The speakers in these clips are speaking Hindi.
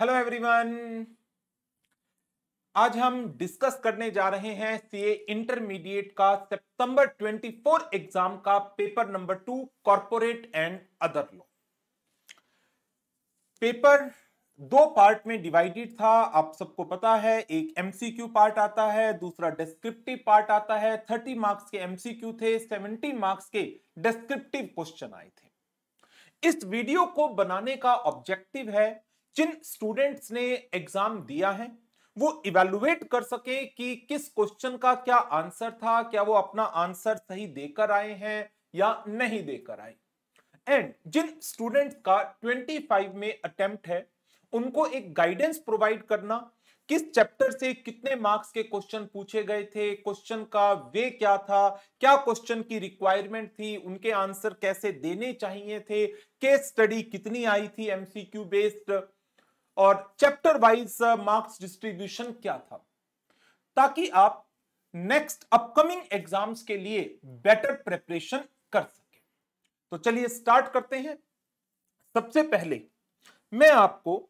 हेलो एवरीवन आज हम डिस्कस करने जा रहे हैं सीए इंटरमीडिएट का सितंबर 24 एग्जाम का paper number two corporate and other law paper दो पार्ट में डिवाइडेड था आप सबको पता है एक एमसीक्यू पार्ट आता है दूसरा डिस्क्रिप्टिव पार्ट आता है 30 मार्क्स के एमसीक्यू थे 70 मार्क्स के डिस्क्रिप्टिव क्वेश्चन आए थे इस वीडियो को बनाने का ऑब्जेक्टिव है जिन स्टूडेंट्स ने एग्जाम दिया है वो इवेलुएट कर सके कि किस क्वेश्चन का क्या आंसर था क्या वो अपना आंसर सही देकर आए हैं या नहीं देकर आए एंड जिन स्टूडेंट का 25 में अटेम्प्ट है उनको एक गाइडेंस प्रोवाइड करना किस चैप्टर से कितने मार्क्स के क्वेश्चन पूछे गए थे क्वेश्चन का वे क्या था क्या क्वेश्चन की रिक्वायरमेंट थी उनके आंसर कैसे देने चाहिए थे केस स्टडी कितनी आई थी एमसीक्यू बेस्ड और चैप्टर वाइज मार्क्स डिस्ट्रीब्यूशन क्या था ताकि आप नेक्स्ट अपकमिंग एग्जाम्स के लिए बेटर प्रिपरेशन कर सके तो चलिए स्टार्ट करते हैं सबसे पहले मैं आपको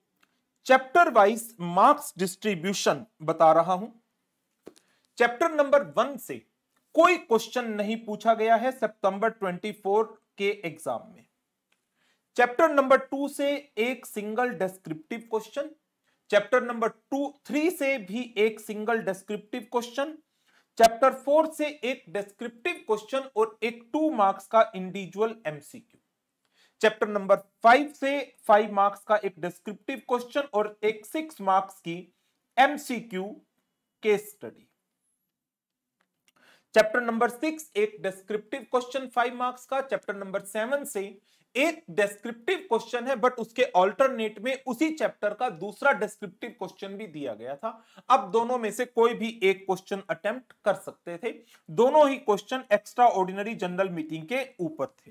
चैप्टर वाइज मार्क्स डिस्ट्रीब्यूशन बता रहा हूं चैप्टर नंबर वन से कोई क्वेश्चन नहीं पूछा गया है सितंबर 24 के एग्जाम में चैप्टर नंबर टू से एक single descriptive question chapter number two three से भी एक single descriptive question chapter four से एक डेस्क्रिप्टिव क्वेश्चन और एक टू मार्क्स का individual MCQ chapter number five से फाइव मार्क्स का एक डिस्क्रिप्टिव क्वेश्चन और एक सिक्स मार्क्स की MCQ case study chapter number six एक डिस्क्रिप्टिव क्वेश्चन फाइव मार्क्स का चैप्टर नंबर सेवन से एक डिस्क्रिप्टिव क्वेश्चन है बट उसके अल्टरनेट में उसी चैप्टर का दूसरा डिस्क्रिप्टिव क्वेश्चन भी दिया गया था अब दोनों में से कोई भी एक क्वेश्चन अटेम्प्ट कर सकते थे दोनों ही question extraordinary general meeting के ऊपर थे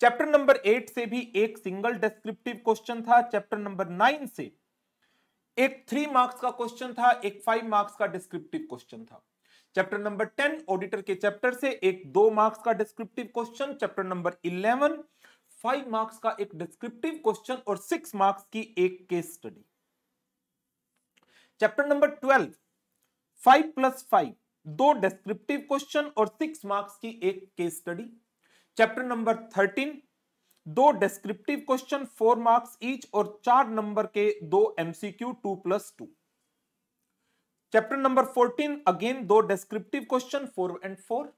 चैप्टर नंबर एट से भी एक सिंगल डिस्क्रिप्टिव क्वेश्चन था चैप्टर नंबर नाइन से एक थ्री मार्क्स का क्वेश्चन था एक फाइव मार्क्स का डिस्क्रिप्टिव क्वेश्चन था चैप्टर नंबर टेन ऑडिटर के चैप्टर से एक दो मार्क्स का descriptive question chapter number eleven five marks का एक डिस्क्रिप्टिव क्वेश्चन और सिक्स मार्क्स की एक case study chapter number twelve five plus five दो डिस्क्रिप्टिव क्वेश्चन और सिक्स मार्क्स की एक case study chapter number thirteen दो descriptive question four marks each और चार नंबर के दो MCQ two plus two chapter number fourteen again दो descriptive question four and four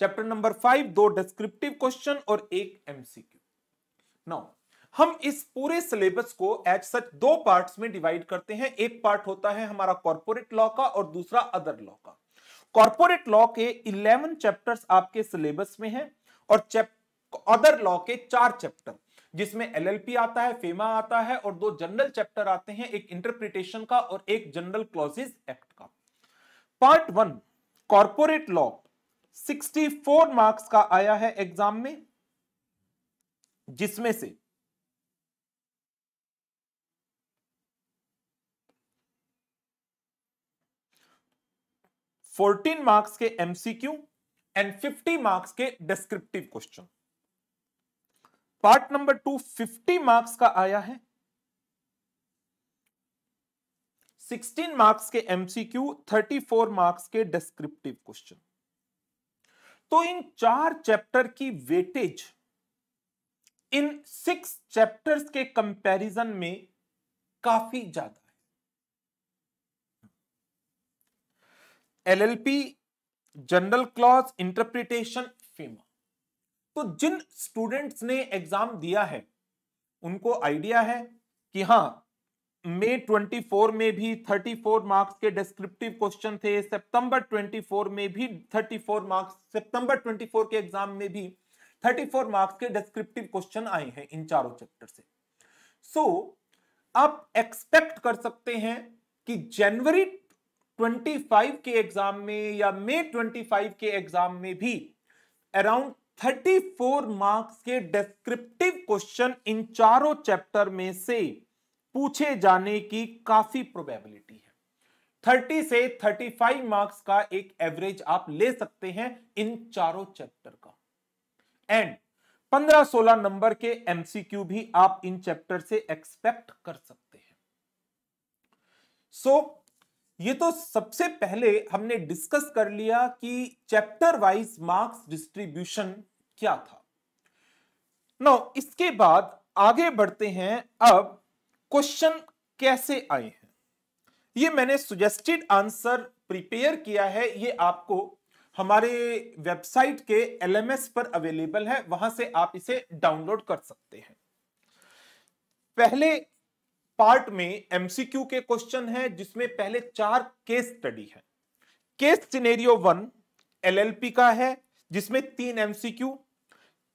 chapter number five दो डिस्क्रिप्टिव क्वेश्चन और एक एमसीक्यू नाउ हम इस पूरे सिलेबस को एज सच दो पार्ट्स में डिवाइड करते हैं एक पार्ट होता है हमारा कॉर्पोरेट लॉ का और दूसरा अदर लॉ का कॉर्पोरेट लॉ के इलेवन चैप्टर्स आपके सिलेबस में है और अदर लॉ के चार चैप्टर जिसमें एलएलपी आता है फेमा आता है और दो जनरल चैप्टर आते हैं एक इंटरप्रिटेशन का और एक जनरल क्लॉजेज एक्ट का part one corporate law 64 marks का आया है एग्जाम में जिसमें से फोर्टीन मार्क्स के एमसीक्यू एंड फिफ्टी मार्क्स के descriptive question part number two fifty marks का आया है सिक्सटीन मार्क्स के एमसीक्यू थर्टी फोर मार्क्स के डिस्क्रिप्टिव क्वेश्चन तो इन चार चैप्टर की वेटेज इन सिक्स चैप्टर्स के कंपैरिजन में काफी ज्यादा है LLP general clause interpretation FEMA तो जिन स्टूडेंट्स ने एग्जाम दिया है उनको आइडिया है कि हाँ मई 24 में भी 34 मार्क्स के डिस्क्रिप्टिव क्वेश्चन थे सितंबर 24 में भी 34 मार्क्स सितंबर 24 के एग्जाम में भी 34 मार्क्स के डिस्क्रिप्टिव क्वेश्चन आए हैं इन चारों चैप्टर से सो so, आप एक्सपेक्ट कर सकते हैं कि जनवरी 25 के एग्जाम में या मई 25 के एग्जाम में भी अराउंड 34 मार्क्स के डिस्क्रिप्टिव क्वेश्चन इन चारों चैप्टर में से पूछे जाने की काफी प्रोबेबिलिटी है 30 से 35 मार्क्स का एक एवरेज आप ले सकते हैं इन चारों चैप्टर एंड 15-16 नंबर के एमसीक्यू भी आप इन चैप्टर से एक्सपेक्ट कर सकते हैं सो so, ये तो सबसे पहले हमने डिस्कस कर लिया कि चैप्टर वाइज मार्क्स डिस्ट्रीब्यूशन क्या था नो इसके बाद आगे बढ़ते हैं अब क्वेश्चन कैसे आए हैं ये मैंने सुजेस्टेड आंसर प्रिपेयर किया है ये आपको हमारे वेबसाइट के एलएमएस पर अवेलेबल है वहां से आप इसे डाउनलोड कर सकते हैं पहले पार्ट में एमसीक्यू के क्वेश्चन है जिसमें पहले चार केस स्टडी है केस सिनेरियो वन एलएलपी का है जिसमें तीन MCQ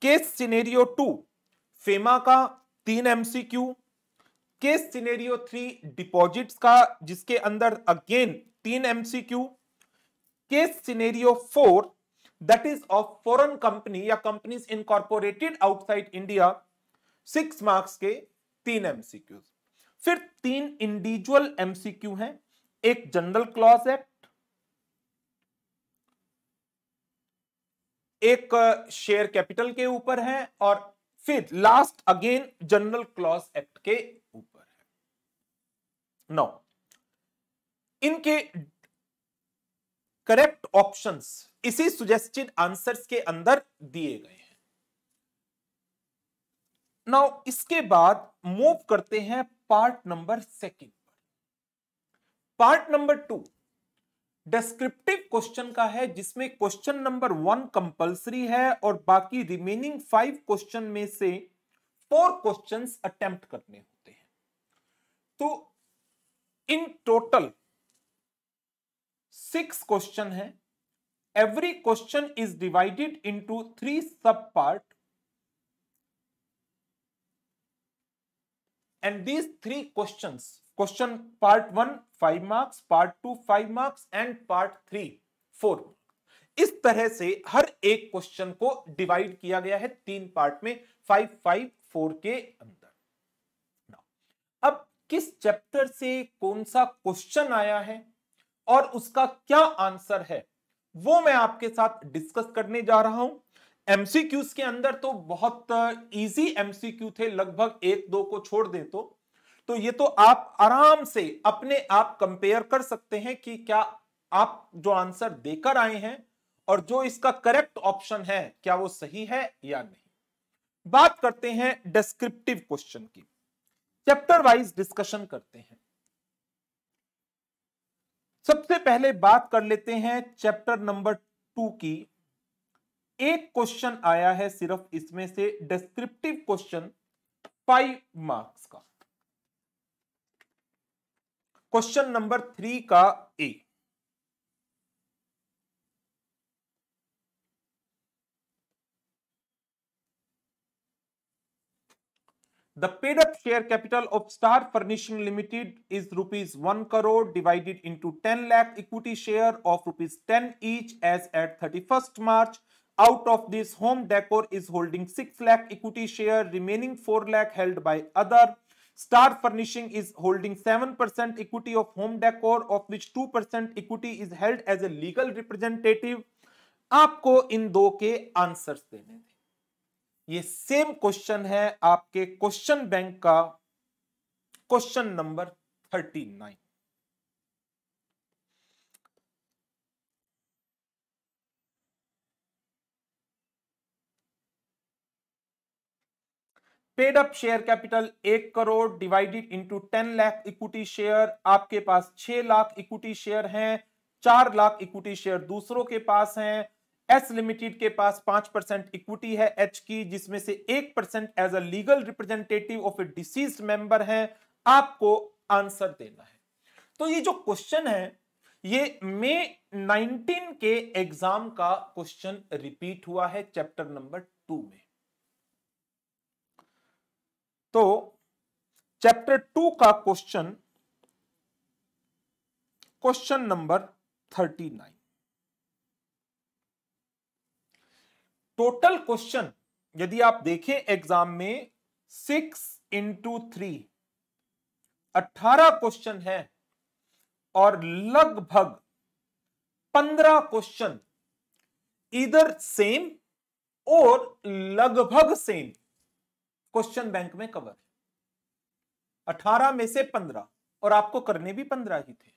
case scenario two FEMA का तीन MCQ case scenario three deposits का जिसके अंदर अगेन तीन MCQ case scenario four that is of foreign company या companies incorporated outside India six marks के तीन एमसीक्यू फिर तीन इंडिविजुअल एमसीक्यू हैं एक जनरल क्लॉज एक्ट एक शेयर uh, कैपिटल के ऊपर है और फिर last again general clause act के ऊपर है नौ इनके करेक्ट ऑप्शंस इसी सुजेस्टेड आंसर्स के अंदर दिए गए हैं नाउ इसके बाद मूव करते हैं पार्ट नंबर सेकंड पर part number two descriptive question का है जिसमें क्वेश्चन नंबर वन कंपलसरी है और बाकी रिमेनिंग फाइव क्वेश्चन में से फोर क्वेश्चंस अटेम्प्ट करने होते हैं तो इन टोटल सिक्स क्वेश्चन है every question is divided into three sub part and these three question question part one five marks part two five marks and part three four इस तरह से हर एक क्वेश्चन को डिवाइड किया गया है तीन पार्ट में फाइव फाइव फोर के अंदर अब किस चैप्टर से कौन सा क्वेश्चन आया है और उसका क्या आंसर है वो मैं आपके साथ डिस्कस करने जा रहा हूं एमसीक्यूज के अंदर तो बहुत इजी एमसीक्यू थे लगभग एक दो को छोड़ दे तो तो ये तो आप आराम से अपने आप कंपेयर कर सकते हैं कि क्या आप जो आंसर देकर आए हैं और जो इसका करेक्ट ऑप्शन है क्या वो सही है या नहीं बात करते हैं डिस्क्रिप्टिव क्वेश्चन की चैप्टर वाइज डिस्कशन करते हैं सबसे पहले बात कर लेते हैं चैप्टर नंबर टू की एक क्वेश्चन आया है सिर्फ इसमें से डिस्क्रिप्टिव क्वेश्चन फाइव मार्क्स का क्वेश्चन नंबर थ्री का The paid up share capital of Star Furnishing Limited is rupees 1 crore divided into 10 lakh equity share of rupees 10 each as at 31st March. Out of this, Home Decor is holding 6 lakh equity share, remaining 4 lakh held by other. Star Furnishing is holding 7% equity of Home Decor, of which 2% equity is held as a legal representative. आपको इन दो के आंसर्स देने हैं ये सेम क्वेश्चन है आपके क्वेश्चन बैंक का question number thirty nine paid up share capital एक crore divided into ten lakh equity share आपके पास छह लाख इक्विटी शेयर हैं चार लाख इक्विटी शेयर दूसरों के पास हैं एस लिमिटेड के पास पांच परसेंट इक्विटी है एच की जिसमें से एक percent as a legal representative of a deceased member है आपको आंसर देना है तो ये जो क्वेश्चन है ये मे 19 के एग्जाम का क्वेश्चन रिपीट हुआ है चैप्टर नंबर टू में तो चैप्टर टू का question question number thirty nine total question यदि आप देखें एग्जाम में सिक्स इंटू थ्री अठारह क्वेश्चन है और लगभग पंद्रह क्वेश्चन इधर सेम और लगभग सेम क्वेश्चन बैंक में कवर अठारह में से पंद्रह और आपको करने भी पंद्रह ही थे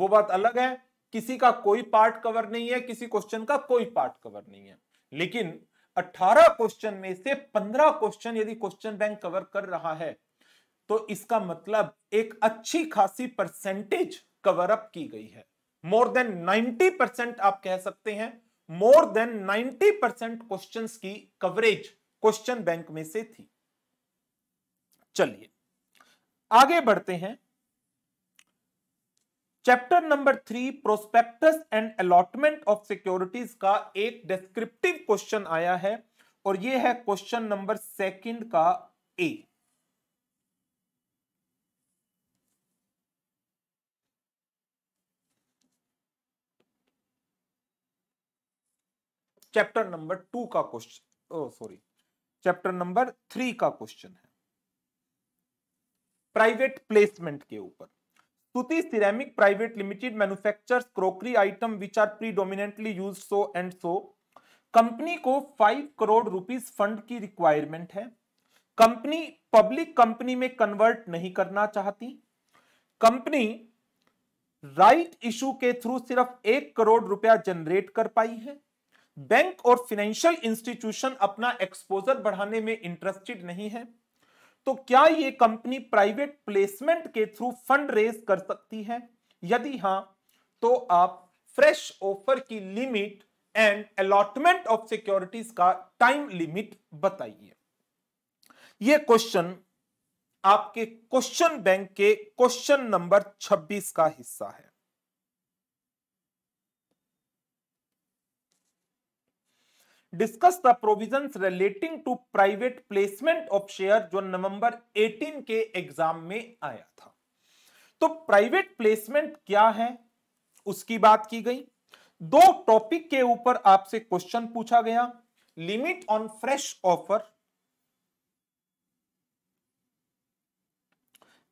वो बात अलग है किसी का कोई पार्ट कवर नहीं है किसी क्वेश्चन का कोई पार्ट कवर नहीं है लेकिन 18 क्वेश्चन में से 15 क्वेश्चन यदि क्वेश्चन बैंक कवर कर रहा है तो इसका मतलब एक अच्छी खासी परसेंटेज कवर अप की गई है मोर देन 90 परसेंट आप कह सकते हैं मोर देन 90 परसेंट क्वेश्चन की कवरेज क्वेश्चन बैंक में से थी चलिए आगे बढ़ते हैं chapter number three prospectus and allotment of securities का एक डिस्क्रिप्टिव क्वेश्चन आया है और यह है क्वेश्चन नंबर सेकंड का ए चैप्टर नंबर टू का question oh sorry chapter number three का क्वेश्चन है प्राइवेट प्लेसमेंट के ऊपर Suti Ceramic Private Limited manufactures crockery item which are predominantly used so and so. Company को 5 करोड़ रुपीस फंड की रिक्वायरमेंट है कंपनी पब्लिक कंपनी में कन्वर्ट नहीं करना चाहती कंपनी राइट इशू के थ्रू सिर्फ एक करोड़ रुपया जनरेट कर पाई है बैंक और फाइनेंशियल इंस्टीट्यूशन अपना एक्सपोजर बढ़ाने में इंटरेस्टेड नहीं है तो क्या ये कंपनी प्राइवेट प्लेसमेंट के थ्रू फंड रेज कर सकती है यदि हां तो आप फ्रेश ऑफर की limit and allotment of securities का टाइम लिमिट बताइए यह क्वेश्चन आपके क्वेश्चन बैंक के क्वेश्चन नंबर 26 का हिस्सा है discuss the provisions relating to private placement of share जो नवंबर 18 के एग्जाम में आया था तो प्राइवेट प्लेसमेंट क्या है उसकी बात की गई दो टॉपिक के ऊपर आपसे क्वेश्चन पूछा गया limit on fresh offer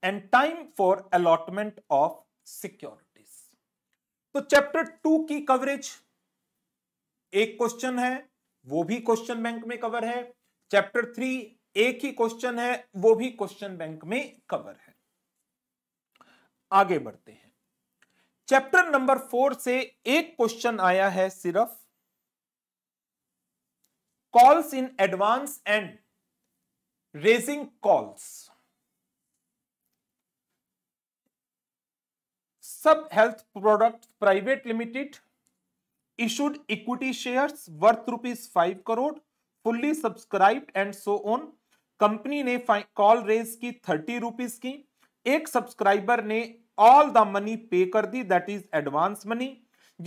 and time for allotment of securities तो चैप्टर टू की कवरेज एक क्वेश्चन है वो भी क्वेश्चन बैंक में कवर है चैप्टर थ्री एक ही क्वेश्चन है वो भी क्वेश्चन बैंक में कवर है आगे बढ़ते हैं चैप्टर नंबर फोर से एक क्वेश्चन आया है सिर्फ calls in advance and raising calls सब health product private limited issued equity share worth rupees five crore fully subscribe and so on company ने कॉल रेज की थर्टी रुपीज की एक सब्सक्राइबर ने ऑल द मनी पे कर दी दैट इज एडवांस मनी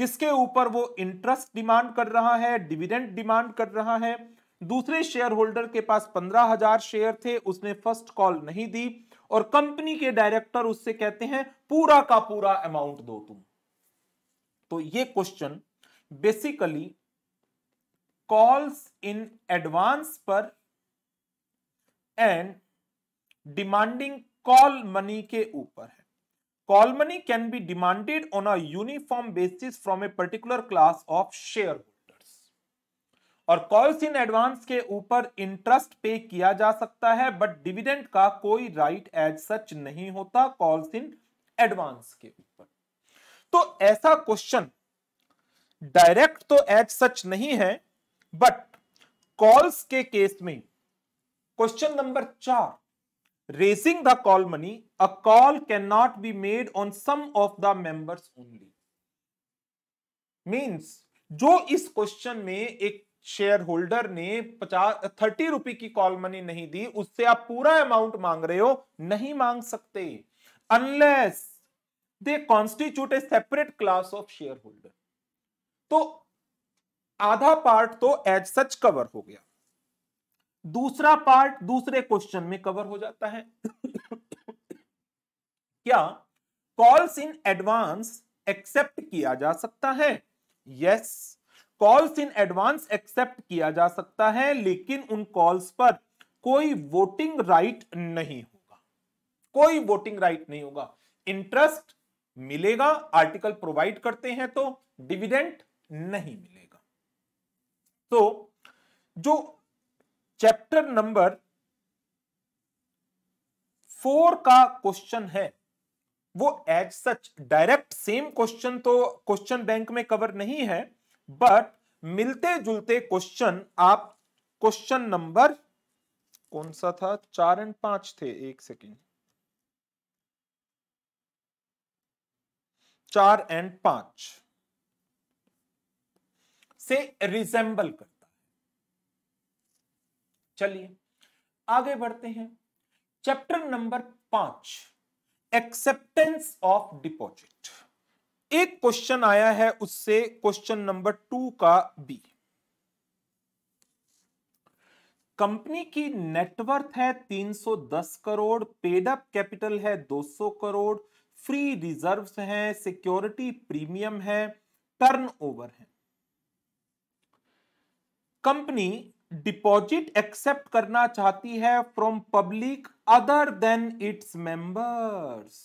जिसके ऊपर वो इंटरेस्ट डिमांड कर रहा है डिविडेंड डिमांड कर रहा है दूसरे शेयर होल्डर के पास पंद्रह हजार शेयर थे उसने फर्स्ट कॉल नहीं दी और कंपनी के डायरेक्टर उससे कहते हैं पूरा का पूरा अमाउंट दो तुम तो ये question basically calls in advance पर एंड डिमांडिंग कॉल मनी के ऊपर है call money can be demanded on a uniform basis from a particular class of share holders और कॉल्स इन एडवांस के ऊपर इंटरेस्ट पे किया जा सकता है बट डिविडेंड का कोई राइट एज सच नहीं होता कॉल्स इन एडवांस के ऊपर तो ऐसा क्वेश्चन डायरेक्ट तो एज सच नहीं है बट कॉल्स के केस में क्वेश्चन नंबर चार raising the call money a call cannot be made on some of the members only means जो इस क्वेश्चन में एक शेयर होल्डर ने पचास थर्टी रुपी की कॉल मनी नहीं दी उससे आप पूरा अमाउंट मांग रहे हो नहीं मांग सकते unless they constitute a separate class of share holder तो आधा पार्ट तो एज सच कवर हो गया दूसरा पार्ट दूसरे क्वेश्चन में कवर हो जाता है क्या कॉल्स इन एडवांस एक्सेप्ट किया जा सकता है yes calls in advance accept किया जा सकता है लेकिन उन कॉल्स पर कोई वोटिंग राइट नहीं होगा कोई वोटिंग राइट नहीं होगा इंटरेस्ट मिलेगा आर्टिकल प्रोवाइड करते हैं तो डिविडेंट नहीं मिलेगा तो जो चैप्टर नंबर फोर का क्वेश्चन है वो as such direct same question तो क्वेश्चन बैंक में कवर नहीं है बट मिलते जुलते क्वेश्चन आप क्वेश्चन नंबर कौन सा था चार एंड पांच थे एक सेकेंड चार एंड पांच से रिजेंबल करता है चलिए आगे बढ़ते हैं चैप्टर नंबर पांच एक्सेप्टेंस ऑफ डिपॉजिट एक क्वेश्चन आया है उससे क्वेश्चन नंबर टू का बी कंपनी की नेटवर्थ है 310 करोड़ पेड अप कैपिटल है 200 करोड़ फ्री रिजर्व्स हैं सिक्योरिटी प्रीमियम है टर्नओवर है कंपनी डिपॉजिट एक्सेप्ट करना चाहती है from public other than its members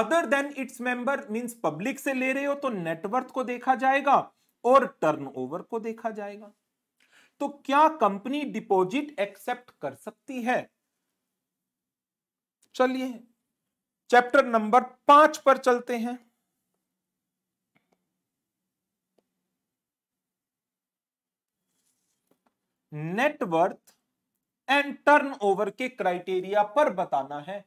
other than its member means public से ले रहे हो तो नेटवर्थ को देखा जाएगा और टर्नओवर को देखा जाएगा तो क्या कंपनी डिपॉजिट एक्सेप्ट कर सकती है चलिए चैप्टर नंबर पांच पर चलते हैं नेटवर्थ एंड टर्नओवर के क्राइटेरिया पर बताना है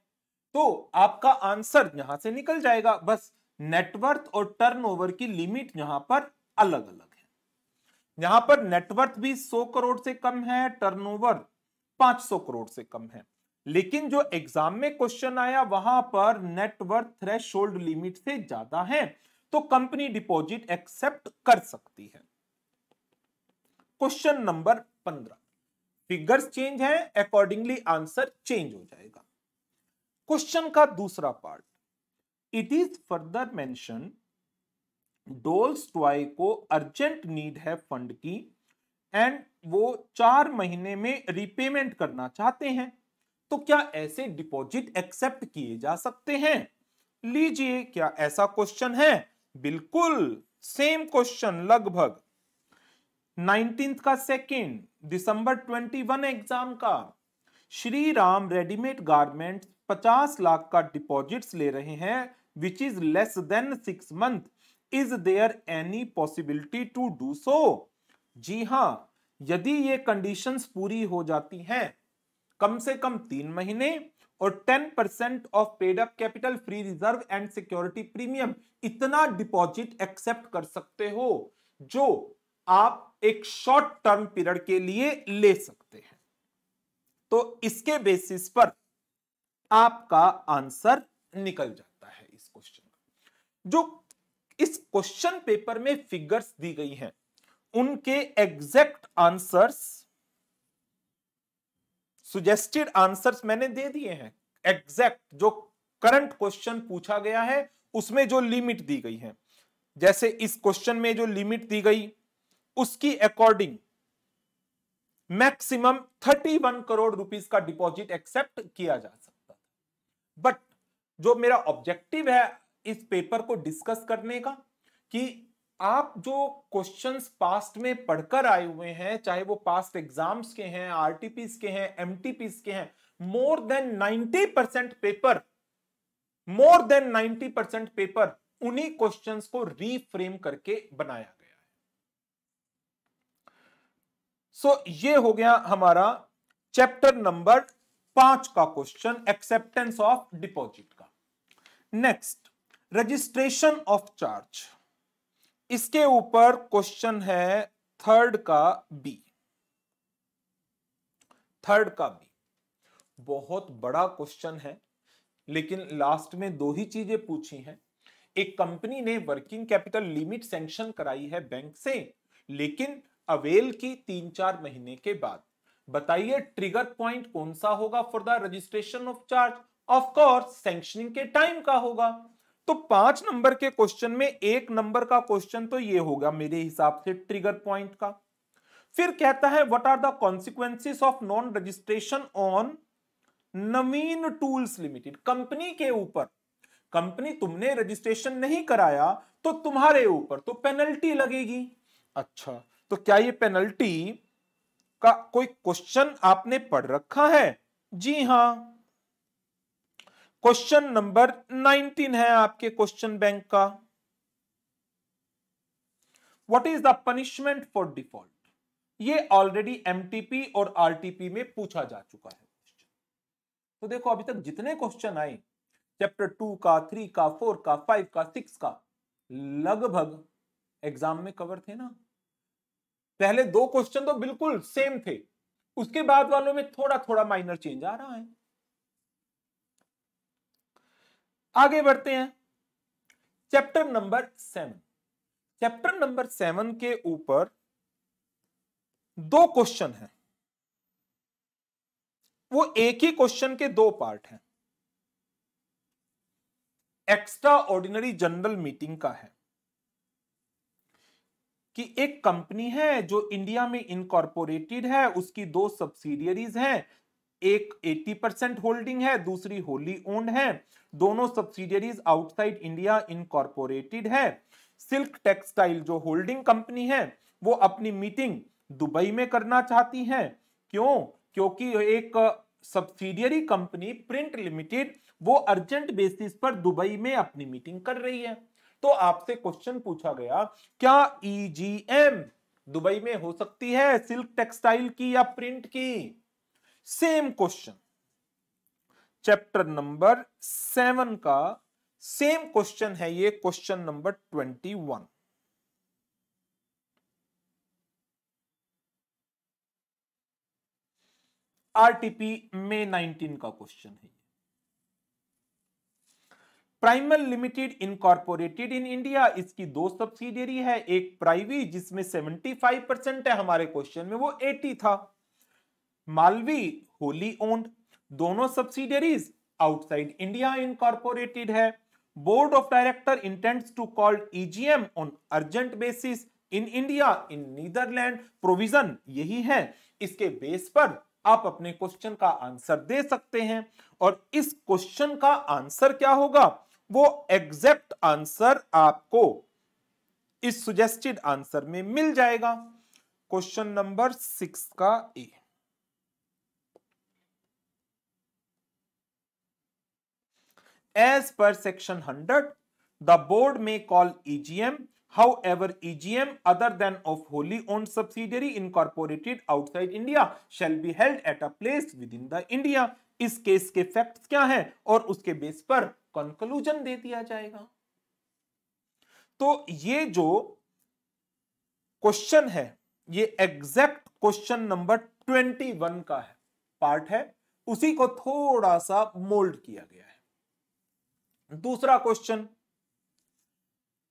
तो आपका आंसर यहां से निकल जाएगा बस नेटवर्थ और टर्नओवर की लिमिट यहां पर अलग अलग है यहां पर नेटवर्थ भी 100 करोड़ से कम है टर्नओवर 500 करोड़ से कम है लेकिन जो एग्जाम में क्वेश्चन आया वहां पर नेटवर्थ थ्रेश लिमिट से ज्यादा है तो कंपनी डिपॉजिट एक्सेप्ट कर सकती है क्वेश्चन नंबर पंद्रह फिगर्स चेंज है अकॉर्डिंगली आंसर चेंज हो जाएगा क्वेश्चन का दूसरा part it is further mention dolls toy को अर्जेंट नीड है फंड की एंड वो चार महीने में रिपेमेंट करना चाहते हैं तो क्या ऐसे डिपॉजिट एक्सेप्ट किए जा सकते हैं लीजिए क्या ऐसा क्वेश्चन है बिल्कुल सेम क्वेश्चन लगभग नाइनटीन का सेकेंड दिसंबर ट्वेंटी वन एग्जाम का श्री राम रेडीमेड गारमेंट पचास लाख का डिपॉजिट्स ले रहे हैं which is less than six month is there any possibility to do so जी हाँ यदि ये कंडीशंस पूरी हो जाती हैं कम से कम तीन महीने और ten percent of paid up capital free reserve and security premium इतना डिपॉजिट एक्सेप्ट कर सकते हो जो आप एक शॉर्ट टर्म पीरियड के लिए ले सकते हैं तो इसके बेसिस पर आपका आंसर निकल जाता है इस क्वेश्चन का जो इस क्वेश्चन पेपर में फिगर्स दी गई हैं उनके एग्जैक्ट आंसर्स सुजेस्टेड आंसर्स मैंने दे दिए हैं एग्जैक्ट जो करंट क्वेश्चन पूछा गया है उसमें जो लिमिट दी गई है जैसे इस क्वेश्चन में जो लिमिट दी गई उसकी अकॉर्डिंग मैक्सिमम 31 करोड़ रुपीस का डिपॉजिट एक्सेप्ट किया जा सकता था बट जो मेरा ऑब्जेक्टिव है इस पेपर को डिस्कस करने का कि आप जो क्वेश्चंस पास्ट में पढ़कर आए हुए हैं चाहे वो पास्ट एग्जाम्स के हैं आरटीपीस के हैं एमटीपीस के हैं more than 90 percent paper more than 90 percent paper उन्हीं क्वेश्चंस को रीफ्रेम करके बनाया सो so, ये हो गया हमारा चैप्टर नंबर पांच का क्वेश्चन एक्सेप्टेंस ऑफ डिपॉजिट का नेक्स्ट रजिस्ट्रेशन ऑफ चार्ज इसके ऊपर क्वेश्चन है थर्ड का बी थर्ड का बी बहुत बड़ा क्वेश्चन है लेकिन लास्ट में दो ही चीजें पूछी हैं एक कंपनी ने वर्किंग कैपिटल लिमिट सेंक्शन कराई है बैंक से लेकिन अवेल की तीन चार महीने के बाद बताइए ट्रिगर पॉइंट कौन सा होगा for the registration of charge of course sanctioning के टाइम का होगा तो पांच नंबर के क्वेश्चन में एक नंबर का क्वेश्चन तो ये होगा मेरे हिसाब से ट्रिगर पॉइंट का फिर कहता है what are the consequences of non registration on Naveen tools limited company के ऊपर कंपनी तुमने रजिस्ट्रेशन नहीं कराया तो तुम्हारे ऊपर तो पेनल्टी लगेगी अच्छा तो क्या ये पेनल्टी का कोई क्वेश्चन आपने पढ़ रखा है जी हां क्वेश्चन नंबर 19 है आपके क्वेश्चन बैंक का what is the punishment for default ये ऑलरेडी एमटीपी और आरटीपी में पूछा जा चुका है तो देखो अभी तक जितने क्वेश्चन आए चैप्टर टू का थ्री का फोर का फाइव का सिक्स का लगभग एग्जाम में कवर थे ना पहले दो क्वेश्चन तो बिल्कुल सेम थे उसके बाद वालों में थोड़ा थोड़ा माइनर चेंज आ रहा है आगे बढ़ते हैं chapter number seven chapter number seven के ऊपर दो क्वेश्चन हैं वो एक ही क्वेश्चन के दो पार्ट हैं एक्स्ट्रा ऑर्डिनरी जनरल मीटिंग का है कि एक कंपनी है जो इंडिया में इनकॉर्पोरेटेड है उसकी दो सब्सिडियरीज हैं एक 80 परसेंट होल्डिंग है दूसरी होली ओन्ड है दोनों सब्सिडियरीज आउटसाइड इंडिया इनकॉर्पोरेटेड है सिल्क टेक्सटाइल जो होल्डिंग कंपनी है वो अपनी मीटिंग दुबई में करना चाहती है क्यों क्योंकि एक सब्सिडियरी कंपनी प्रिंट लिमिटेड वो अर्जेंट बेसिस पर दुबई में अपनी मीटिंग कर रही है तो आपसे क्वेश्चन पूछा गया क्या ईजीएम e दुबई में हो सकती है सिल्क टेक्सटाइल की या प्रिंट की same question chapter number seven का सेम क्वेश्चन है ये question number twenty one RTP में नाइनटीन का क्वेश्चन है primal limited incorporated in India इसकी दो सब्सिडियरी है एक प्राइवी जिसमें 75 परसेंट है हमारे क्वेश्चन में वो 80 था मालवी होली ओन्ड दोनों सब्सिडियरीज आउटसाइड इंडिया इनकॉर्पोरेटेड है board of director intends to call EGM on urgent basis in India in Netherland provision यही है इसके बेस पर आप अपने क्वेश्चन का आंसर दे सकते हैं और इस क्वेश्चन का आंसर क्या होगा वो एग्जैक्ट आंसर आपको इस सुजेस्टेड आंसर में मिल जाएगा क्वेश्चन नंबर सिक्स का A as per section hundred the board में call EGM however EGM other than of wholly own subsidiary incorporated outside India shall be held at a place within the India इस केस के फैक्ट क्या है और उसके बेस पर कंक्लूजन दे दिया जाएगा तो ये जो क्वेश्चन है ये exact question number twenty one का है पार्ट है उसी को थोड़ा सा मोल्ड किया गया है दूसरा क्वेश्चन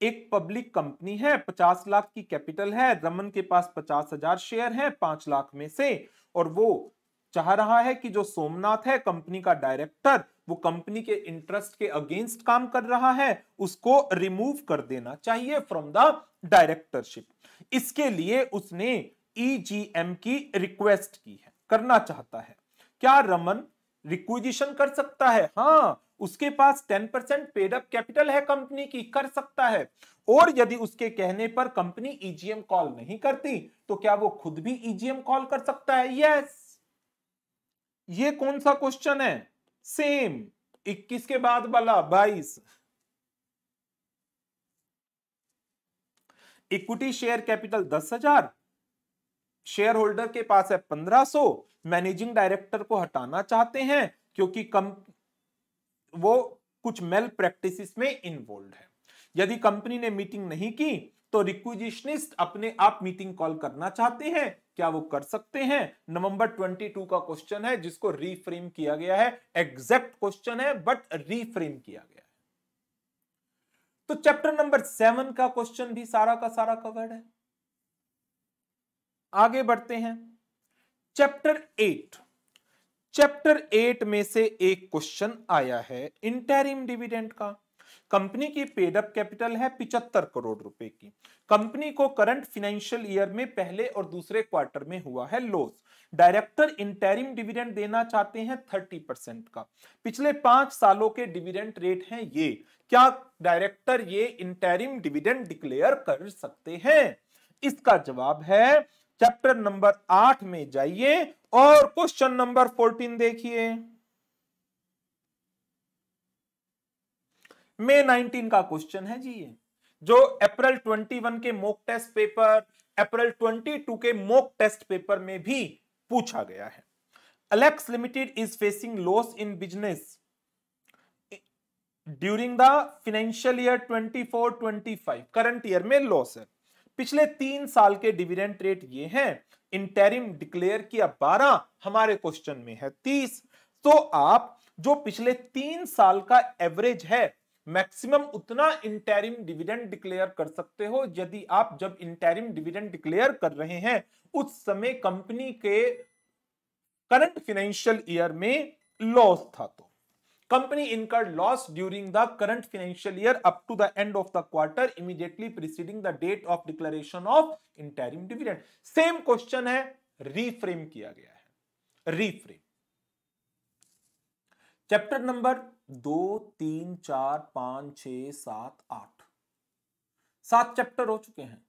एक पब्लिक कंपनी है पचास लाख की कैपिटल है रमन के पास पचास हजार शेयर है पांच लाख में से और वो चाह रहा है कि जो सोमनाथ है कंपनी का डायरेक्टर वो कंपनी के इंटरेस्ट के अगेंस्ट काम कर रहा है उसको रिमूव कर देना चाहिए फ्रॉम द डायरेक्टरशिप इसके लिए उसने ईजीएम e की रिक्वेस्ट की है करना चाहता है क्या रमन रिक्विजिशन कर सकता है हाँ उसके पास टेन परसेंट पेडअप कैपिटल है कंपनी की कर सकता है और यदि उसके कहने पर कंपनी ईजीएम कॉल नहीं करती तो क्या वो खुद भी ईजीएम e कॉल कर सकता है यस ये कौन सा क्वेश्चन है सेम 21 के बाद वाला 22 इक्विटी शेयर कैपिटल दस हजार शेयर होल्डर के पास है पंद्रह सो मैनेजिंग डायरेक्टर को हटाना चाहते हैं क्योंकि कम वो कुछ मेल प्रैक्टिस में इन्वॉल्व है यदि कंपनी ने मीटिंग नहीं की तो रिक्विजिशनिस्ट अपने आप मीटिंग कॉल करना चाहते हैं क्या वो कर सकते हैं नवंबर 22 का क्वेश्चन है जिसको रीफ्रेम किया गया है एग्जैक्ट क्वेश्चन है बट रीफ्रेम किया गया है तो चैप्टर नंबर सेवन का क्वेश्चन भी सारा का सारा कवर्ड है आगे बढ़ते हैं चैप्टर एट चैप्टर एट में से एक क्वेश्चन आया है इंटरिम डिविडेंड का कंपनी की पेडअप कैपिटल है पिचहत्तर करोड़ रुपए की कंपनी को करंट फिनेंशियल ईयर में पहले और दूसरे क्वार्टर में हुआ है लॉस डायरेक्टर इंटेरिम डिविडेंड देना चाहते हैं थर्टी परसेंट का पिछले पांच सालों के डिविडेंड रेट हैं ये क्या डायरेक्टर ये इंटेरिम डिविडेंड डिक्लेयर कर सकते हैं इसका जवाब है चैप्टर नंबर आठ में जाइए और क्वेश्चन नंबर फोर्टीन देखिए मे 19 का क्वेश्चन है जी ये जो अप्रैल 21 के मॉक टेस्ट पेपर अप्रैल 22 के मॉक टेस्ट पेपर में भी पूछा गया है Alex limited is facing loss in business during the financial year 24-25 current year में लॉस है पिछले तीन साल के डिविडेंड रेट ये हैं इंटेरिम डिक्लेयर किया बारह हमारे क्वेश्चन में है तीस तो आप जो पिछले तीन साल का एवरेज है मैक्सिमम उतना इंटेरिम डिविडेंड डिक्लेयर कर सकते हो यदि आप जब इंटेरिम डिविडेंड डिक्लेयर कर रहे हैं उस समय कंपनी के करंट फाइनेंशियल ईयर में लॉस था तो company incur loss during the current financial year up to the end of the quarter immediately preceding the date of declaration of interim dividend same question है रीफ्रेम किया गया है रीफ्रेम चैप्टर नंबर दो तीन चार पांच छ सात आठ सात चैप्टर हो चुके हैं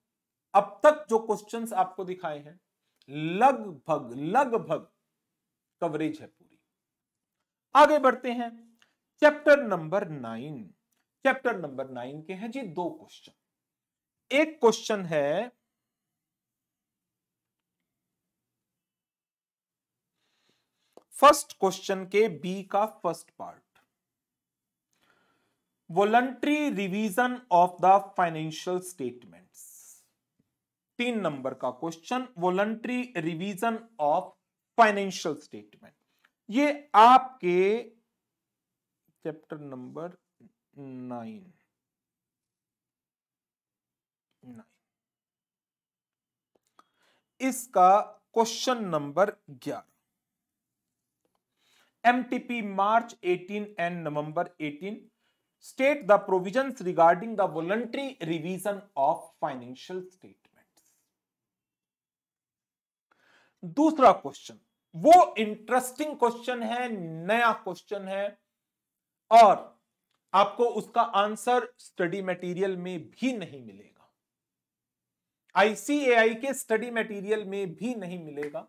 अब तक जो क्वेश्चंस आपको दिखाए हैं लगभग लगभग कवरेज है पूरी आगे बढ़ते हैं chapter number nine chapter number nine के हैं जी दो क्वेश्चन एक क्वेश्चन है फर्स्ट क्वेश्चन के बी का first part voluntary revision of the financial statements तीन नंबर का question voluntary revision of financial statement ये आपके चैप्टर नंबर नाइन नाइन इसका क्वेश्चन नंबर ग्यारह MTP March 18 and November state the provisions regarding the voluntary revision of financial statements दूसरा क्वेश्चन वो इंटरेस्टिंग क्वेश्चन है नया क्वेश्चन है और आपको उसका आंसर स्टडी मटेरियल में भी नहीं मिलेगा आईसीएआई के स्टडी मटेरियल में भी नहीं मिलेगा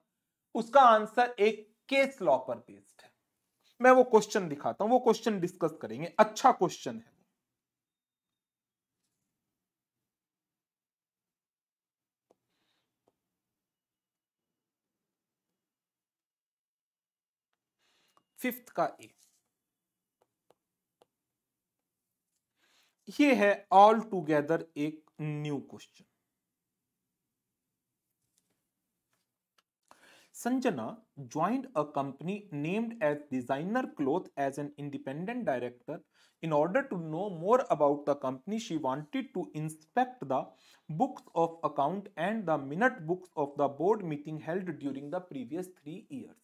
उसका आंसर एक केस लॉ पर बेस्ड मैं वो क्वेश्चन दिखाता हूं वो क्वेश्चन डिस्कस करेंगे अच्छा क्वेश्चन है फिफ्थ का ए ये है ऑल टुगेदर एक new question Sanjana joined a company named as Designer Cloth as an independent director. In order to know more about the company, she wanted to inspect the books of account and the minute books of the board meeting held during the previous three years.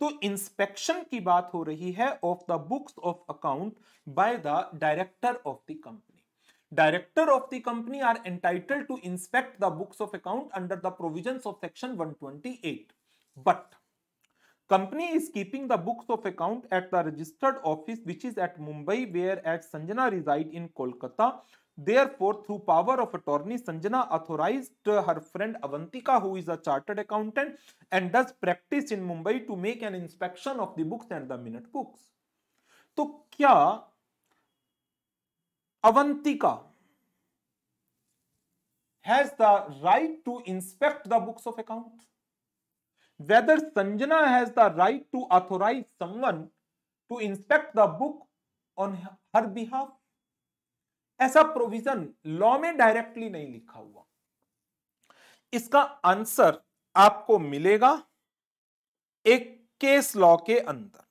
तो इंस्पेक्शन की बात हो रही है of the books of account by the director of the company director of the company are entitled to inspect the books of account under the provisions of section 128 but company is keeping the books of account at the registered office which is at mumbai where at sanjana reside in kolkata therefore through power of attorney sanjana authorized her friend avantika who is a chartered accountant and does practice in mumbai to make an inspection of the books and the minute books तो क्या Avantika has the right to inspect the books of account whether sanjana has the right to authorize someone to inspect the book on her behalf ऐसा प्रोविजन लॉ में डायरेक्टली नहीं लिखा हुआ इसका आंसर आपको मिलेगा एक केस लॉ के अंदर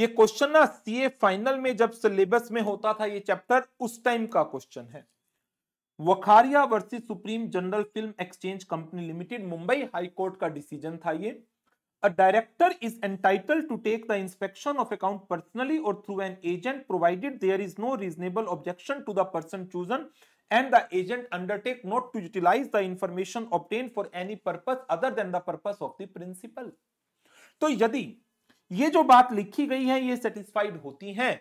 ये क्वेश्चन ना सीए फाइनल में जब सिलेबस में होता था ये चैप्टर उस टाइम का क्वेश्चन है Vakharia versus supreme general film exchange company limited Mumbai high court का डिसीजन था ये a director is entitle to take the inspection of account personally और through an agent provided there is no reasonable objection to the person chosen and the agent undertake not to utilize the information obtain for any purpose other than the purpose of the principal तो यदि ये जो बात लिखी गई है ये सेटिस्फाइड होती है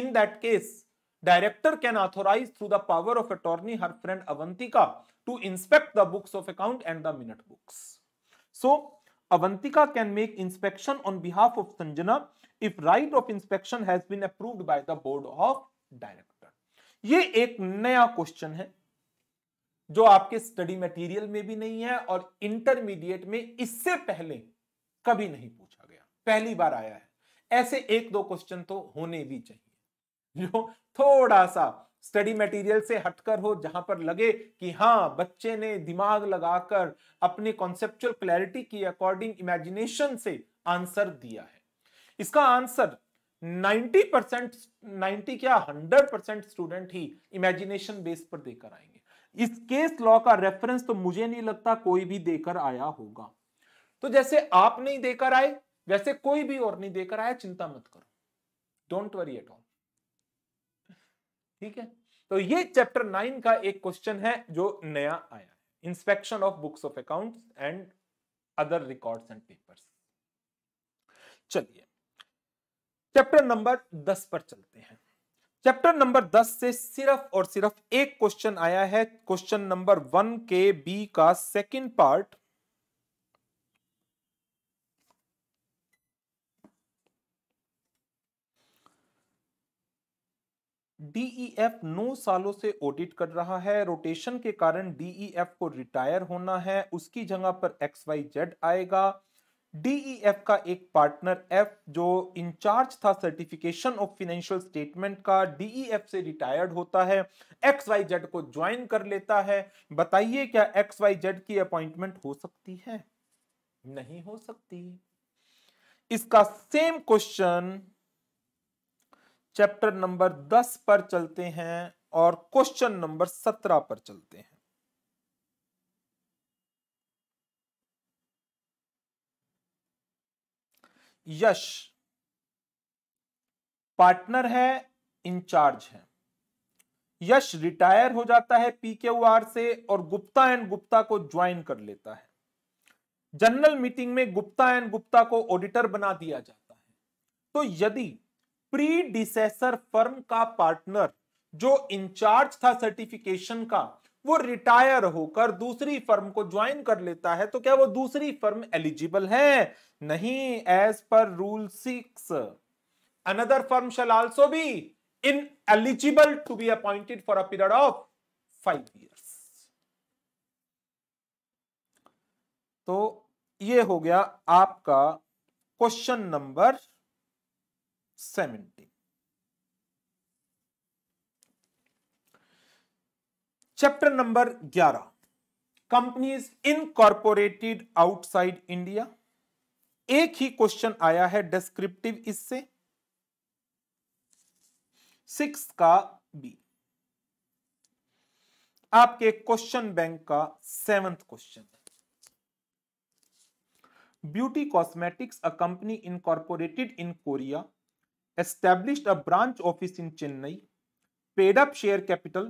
in that case director can authorize through the power of attorney her friend Avantika to inspect the books of account and the minute books so Avantika can make inspection on behalf of Sanjana if right of inspection has been approved by the board of director ये एक नया क्वेश्चन है जो आपके स्टडी मटेरियल में भी नहीं है और इंटरमीडिएट में इससे पहले कभी नहीं पूछा गया पहली बार आया है ऐसे एक दो क्वेश्चन तो होने भी चाहिए जो थोड़ा सा स्टडी मटेरियल से हटकर हो जहां पर लगे कि हाँ बच्चे ने दिमाग लगाकर अपने कॉन्सेप्चुअल क्लैरिटी की अकॉर्डिंग इमेजिनेशन से आंसर दिया है इसका आंसर 90 परसेंट नाइन्टी क्या 100 परसेंट स्टूडेंट ही इमेजिनेशन बेस पर देकर आएंगे इस केस लॉ का रेफरेंस तो मुझे नहीं लगता कोई भी देकर आया होगा तो जैसे आप नहीं देकर आए वैसे कोई भी और नहीं देकर आया चिंता मत करो डोंट वरी एट ऑल ठीक है तो ये चैप्टर नाइन का एक क्वेश्चन है जो नया आया है inspection of books of accounts and other records and papers चलिए चैप्टर नंबर दस पर चलते हैं चैप्टर नंबर दस से सिर्फ और सिर्फ एक क्वेश्चन आया है क्वेश्चन नंबर वन के बी का सेकंड पार्ट डीईएफ e नौ सालों से ऑडिट कर रहा है रोटेशन के कारण डीईएफ e को रिटायर होना है उसकी जगह पर एक्स वाई जेड आएगा डीईएफ e का एक पार्टनर एफ जो इंचार्ज था सर्टिफिकेशन ऑफ फिनेंशियल स्टेटमेंट का डीईएफ से रिटायर्ड होता है एक्स वाई जेड को ज्वाइन कर लेता है बताइए क्या एक्स वाई जेड की अपॉइंटमेंट हो सकती है नहीं हो सकती इसका सेम क्वेश्चन चैप्टर नंबर दस पर चलते हैं और क्वेश्चन नंबर सत्रह पर चलते हैं यश पार्टनर है इंचार्ज है यश रिटायर हो जाता है आर से और गुप्ता एंड गुप्ता को ज्वाइन कर लेता है जनरल मीटिंग में गुप्ता एंड गुप्ता को ऑडिटर बना दिया जाता है तो यदि प्री फर्म का पार्टनर जो इंचार्ज था सर्टिफिकेशन का वो रिटायर होकर दूसरी फर्म को ज्वाइन कर लेता है तो क्या वो दूसरी फर्म एलिजिबल है नहीं as per rule six another firm shall also be ineligible to be appointed for a period of five years तो ये हो गया आपका question number seventy chapter number ग्यारह कंपनीज इनकॉर्पोरेटेड आउटसाइड इंडिया एक ही क्वेश्चन आया है डिस्क्रिप्टिव इससे सिक्स का बी आपके क्वेश्चन बैंक का seventh question beauty cosmetics a company incorporated in Korea established a branch office in Chennai paid up share capital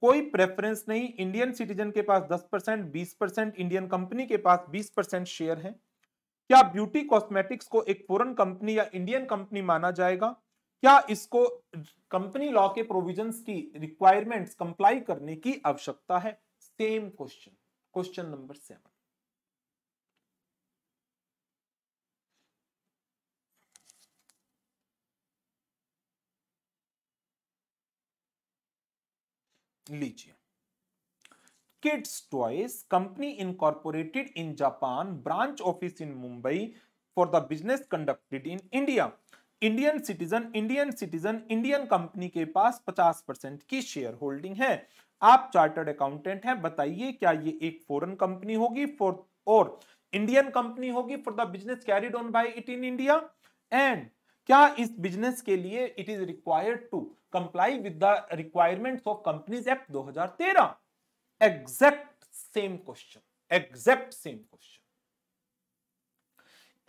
कोई प्रेफरेंस नहीं इंडियन सिटीजन के पास 10 परसेंट बीस परसेंट इंडियन कंपनी के पास 20 परसेंट शेयर है क्या ब्यूटी कॉस्मेटिक्स को एक फॉरन कंपनी या इंडियन कंपनी माना जाएगा क्या इसको कंपनी लॉ के प्रोविजंस की रिक्वायरमेंट्स कंप्लाई करने की आवश्यकता है same question question number seven लीजिए kids toys company incorporated in Japan branch office in Mumbai for the business conducted in India Indian citizen Indian citizen Indian company के पास 50 परसेंट की शेयर होल्डिंग है आप चार्टर्ड अकाउंटेंट हैं बताइए क्या ये एक फॉरेन कंपनी होगी फॉर और इंडियन कंपनी होगी for the business carried on by it in India and क्या इस बिजनेस के लिए it is required to comply with the requirement of companies act 2013 exact same question exact same question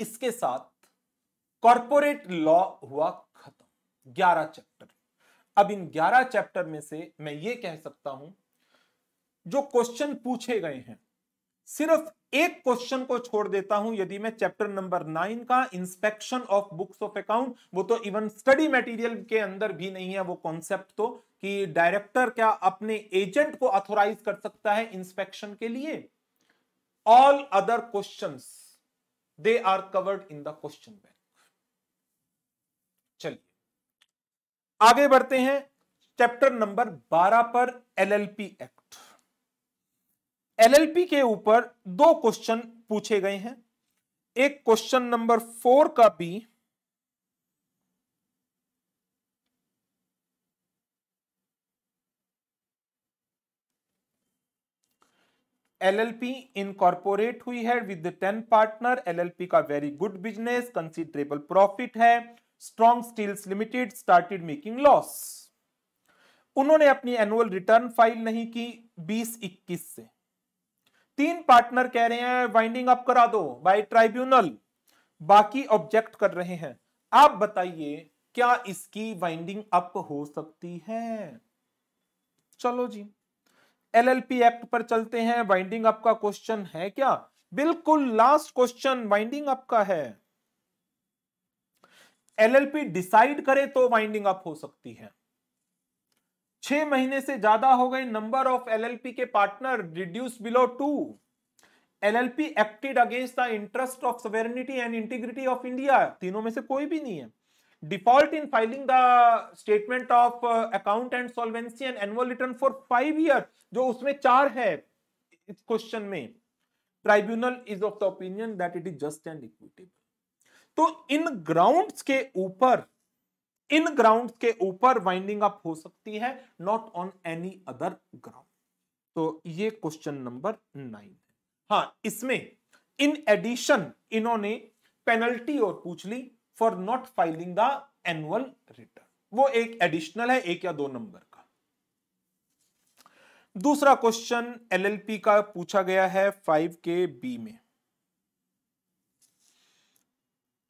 इसके साथ कॉरपोरेट लॉ हुआ खत्म 11 चैप्टर अब इन 11 चैप्टर में से मैं ये कह सकता हूं जो क्वेश्चन पूछे गए हैं सिर्फ एक क्वेश्चन को छोड़ देता हूं यदि मैं चैप्टर नंबर नाइन का inspection of books of account वो तो इवन स्टडी मटेरियल के अंदर भी नहीं है वो कॉन्सेप्ट तो कि डायरेक्टर क्या अपने एजेंट को अथोराइज कर सकता है इंस्पेक्शन के लिए all other question they are covered in the question bank चलिए आगे बढ़ते हैं चैप्टर नंबर बारह पर पी एक्ट एलएलपी के ऊपर दो क्वेश्चन पूछे गए हैं एक क्वेश्चन नंबर फोर का बी एलएलपी इनकॉर्पोरेट हुई है विद टेन पार्टनर एलएलपी का very good business considerable profit है strong steels limited started making loss उन्होंने अपनी एनुअल रिटर्न फाइल नहीं की 2021 से तीन पार्टनर कह रहे हैं वाइंडिंग अप करा दो बाय ट्राइब्यूनल बाकी ऑब्जेक्ट कर रहे हैं आप बताइए क्या इसकी वाइंडिंग अप हो सकती है चलो जी एलएलपी एक्ट पर चलते हैं वाइंडिंग अप का क्वेश्चन है क्या बिल्कुल लास्ट क्वेश्चन वाइंडिंग अप का है एलएलपी डिसाइड करे तो वाइंडिंग अप हो सकती है छह महीने से ज्यादा हो गए नंबर ऑफ एलएलपी के partner reduce below two LLP acted against the interest of sovereignty and integrity of India तीनों में से कोई भी नहीं है default in filing the statement of account and solvency and annual return for five year जो उसमें चार है इस क्वेश्चन में tribunal is of the opinion that it is just and equitable तो इन ग्राउंड्स के ऊपर इन ग्राउंड के ऊपर वाइंडिंग अप हो सकती है not on any other ground तो ये क्वेश्चन नंबर नाइन हाँ इसमें इन एडिशन इन्होंने पेनल्टी और पूछ ली for not filing the annual return वो एक एडिशनल है एक या दो नंबर का दूसरा क्वेश्चन एलएलपी का पूछा गया है फाइव के बी में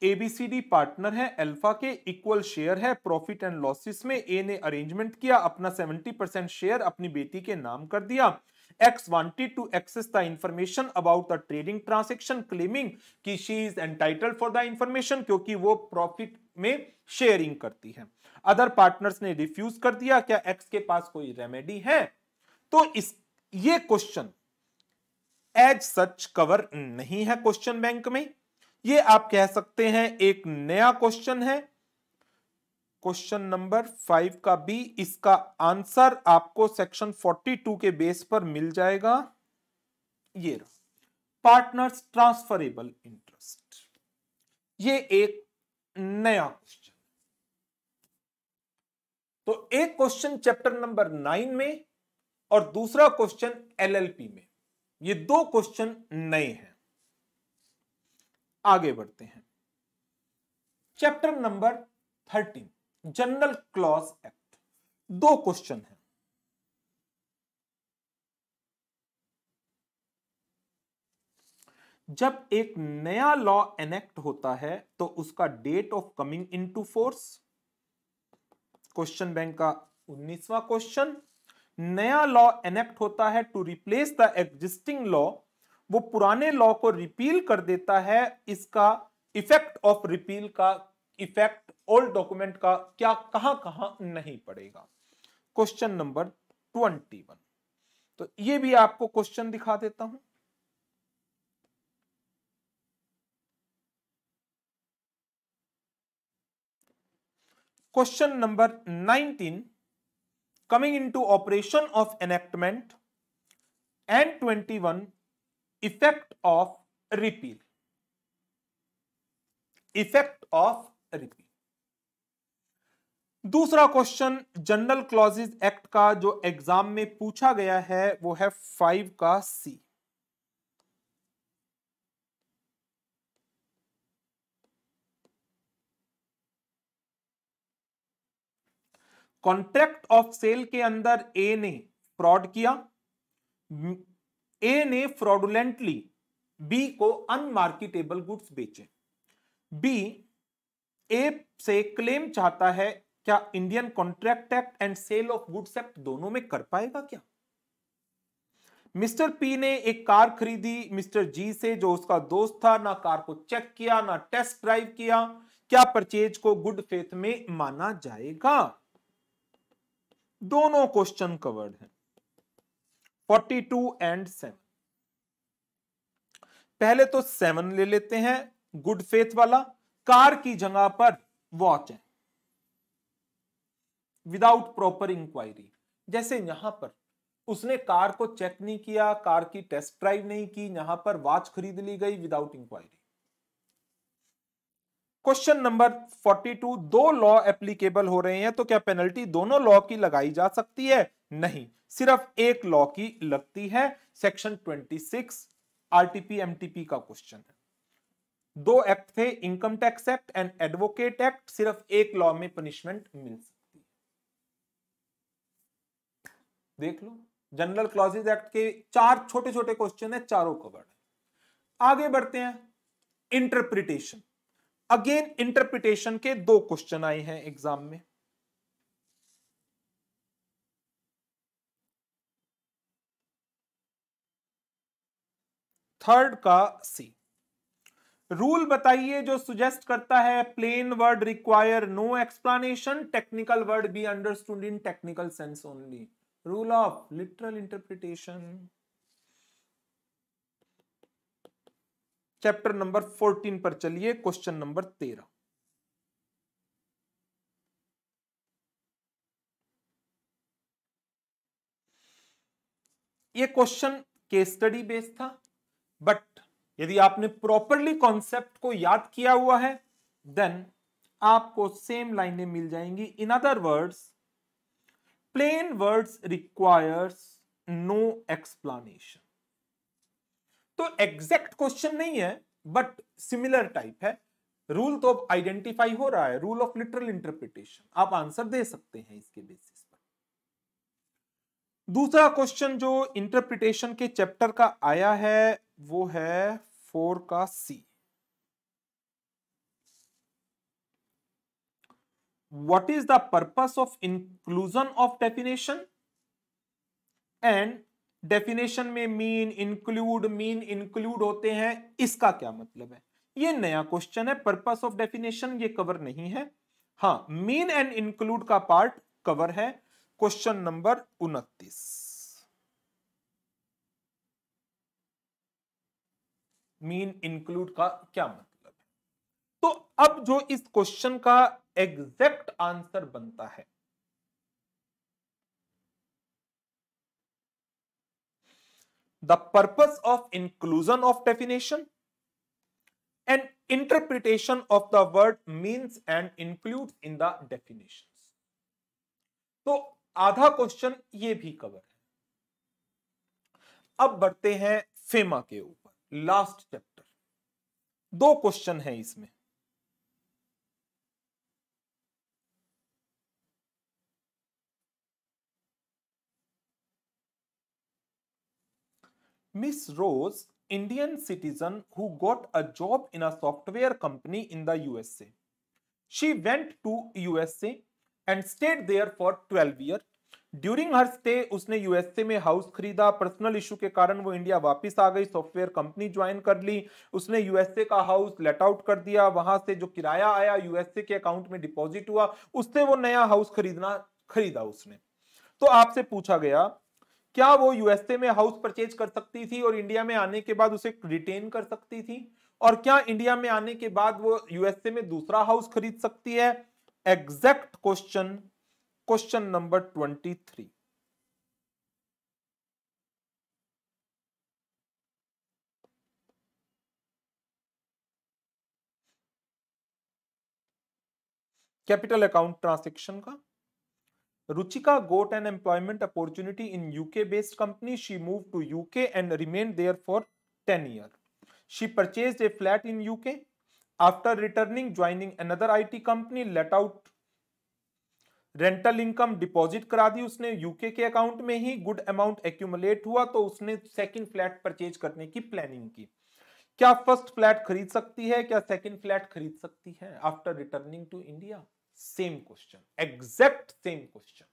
एबीसीडी पार्टनर है अल्फा के इक्वल शेयर है प्रॉफिट एंड लॉसेस में ए ने अरेंजमेंट किया अपना 70 परसेंट शेयर अपनी बेटी के नाम कर दिया X wanted to access the information about the trading transaction claiming कि she is entitle for the information क्योंकि वो प्रॉफिट में शेयरिंग करती है अदर पार्टनर्स ने रिफ्यूज कर दिया क्या एक्स के पास कोई रेमेडी है तो इस ये क्वेश्चन एज सच कवर नहीं है क्वेश्चन बैंक में ये आप कह सकते हैं एक नया क्वेश्चन है क्वेश्चन नंबर फाइव का बी इसका आंसर आपको सेक्शन फोर्टी टू के बेस पर मिल जाएगा ये पार्टनर्स ट्रांसफरेबल इंटरेस्ट ये एक नया क्वेश्चन तो एक क्वेश्चन चैप्टर नंबर नाइन में और दूसरा क्वेश्चन एलएलपी में ये दो क्वेश्चन नए हैं आगे बढ़ते हैं chapter number thirteen general clause act दो क्वेश्चन है जब एक नया लॉ एनेक्ट होता है तो उसका date of coming into force question bank का उन्नीसवा क्वेश्चन नया लॉ एनेक्ट होता है to replace the existing law वो पुराने लॉ को रिपील कर देता है इसका इफेक्ट ऑफ रिपील का इफेक्ट ओल्ड डॉक्यूमेंट का क्या कहां कहां नहीं पड़ेगा क्वेश्चन नंबर ट्वेंटी वन तो ये भी आपको क्वेश्चन दिखा देता हूं question number nineteen coming into operation of enactment and twenty one effect of repeal effect of repeal दूसरा क्वेश्चन जनरल क्लॉजेज एक्ट का जो एग्जाम में पूछा गया है वो है फाइव का सी कॉन्ट्रैक्ट ऑफ सेल के अंदर ए ने फ्रॉड किया ए ने फ्रॉडुलेंटली बी को अनमार्केटेबल गुड्स बेचे बी ए से क्लेम चाहता है क्या Indian contract act and sale of goods act दोनों में कर पाएगा क्या मिस्टर पी ने एक कार खरीदी मिस्टर जी से जो उसका दोस्त था ना कार को चेक किया ना टेस्ट ड्राइव किया क्या परचेज को गुड फेथ में माना जाएगा दोनों क्वेश्चन कवर्ड हैं फोर्टी टू एंड सेवन पहले तो सेवन ले लेते हैं गुड फेथ वाला कार की जगह पर वॉच है विदाउट प्रॉपर इंक्वायरी जैसे यहां पर उसने कार को चेक नहीं किया कार की टेस्ट ड्राइव नहीं की यहां पर वॉच खरीद ली गई विदाउट इंक्वायरी क्वेश्चन नंबर 42 दो लॉ एप्लीकेबल हो रहे हैं तो क्या पेनल्टी दोनों लॉ की लगाई जा सकती है नहीं सिर्फ एक लॉ की लगती है सेक्शन 26 आरटीपी एमटीपी का क्वेश्चन है दो एक्ट थे income tax act and advocate act सिर्फ एक लॉ में पनिशमेंट मिल सकती है देख लो जनरल क्लॉजेज एक्ट के चार छोटे छोटे क्वेश्चन है चारों कवर्ड आगे बढ़ते हैं इंटरप्रिटेशन अगेन इंटरप्रिटेशन के दो क्वेश्चन आए हैं एग्जाम में थर्ड का सी रूल बताइए जो सुजेस्ट करता है plain word require no explanation technical word be understood in technical sense only rule of literal interpretation chapter number fourteen पर चलिए क्वेश्चन नंबर तेरह ये क्वेश्चन केस स्टडी बेस्ड था बट यदि आपने प्रॉपरली कॉन्सेप्ट को याद किया हुआ है देन आपको सेम लाइनें मिल जाएंगी in other words plain words requires no explanation तो एग्जैक्ट क्वेश्चन नहीं है बट सिमिलर टाइप है रूल तो अब आइडेंटिफाई हो रहा है रूल ऑफ लिटरल इंटरप्रिटेशन आप आंसर दे सकते हैं इसके बेसिस पर दूसरा क्वेश्चन जो इंटरप्रिटेशन के चैप्टर का आया है वो है फोर का C what is the purpose of inclusion of definition and definition में मीन इंक्लूड मीन इंक्लूड होते हैं इसका क्या मतलब है ये नया क्वेश्चन है पर्पस ऑफ डेफिनेशन ये कवर नहीं है हाँ मीन एंड इंक्लूड का पार्ट कवर है क्वेश्चन नंबर उनतीस मीन इंक्लूड का क्या मतलब है तो अब जो इस क्वेश्चन का एग्जैक्ट आंसर बनता है the purpose of inclusion of definition and interpretation of the word means and includes in the definitions तो आधा क्वेश्चन ये भी कवर है अब बढ़ते हैं फेमा के ऊपर लास्ट चैप्टर दो क्वेश्चन है इसमें Miss Rose Indian citizen who got a job in a software company in the USA she went to USA and stayed there for twelve year during her stay उसने यूएसए में हाउस खरीदा पर्सनल इशू के कारण वो इंडिया वापस आ गई सॉफ्टवेयर कंपनी ज्वाइन कर ली उसने यूएसए का हाउस लेट आउट कर दिया वहां से जो किराया आया यूएसए के अकाउंट में डिपॉजिट हुआ उससे वो नया हाउस खरीदना खरीदा उसने तो आपसे पूछा गया क्या वो यूएसए में हाउस परचेज कर सकती थी और इंडिया में आने के बाद उसे रिटेन कर सकती थी और क्या इंडिया में आने के बाद वो यूएसए में दूसरा हाउस खरीद सकती है exact question question number twenty three capital account transaction का Ruchika got an employment opportunity in UK-based company. She moved to UK and remained there for 10 years. She purchased a flat in UK. After returning, joining another IT company, let out rental income deposit करा दी उसने यूके के अकाउंट में ही गुड अमाउंट एक्यूमुलेट हुआ तो उसने सेकंड फ्लैट परचेज करने की प्लानिंग की क्या फर्स्ट फ्लैट खरीद सकती है क्या सेकंड फ्लैट खरीद सकती है after returning to India same question exact same question